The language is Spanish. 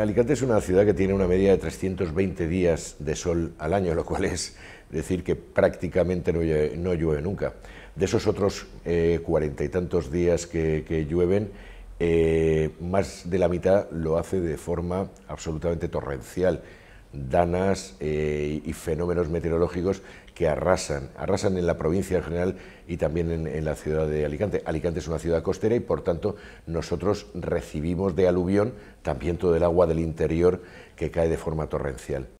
Alicante es una ciudad que tiene una media de 320 días de sol al año, lo cual es decir que prácticamente no llueve, nunca. De esos otros eh, cuarenta y tantos días que, llueven, eh, más de la mitad lo hace de forma absolutamente torrencial danas eh, y fenómenos meteorológicos que arrasan, arrasan en la provincia en general y también en, la ciudad de Alicante. Alicante es una ciudad costera y por tanto nosotros recibimos de aluvión también todo el agua del interior que cae de forma torrencial.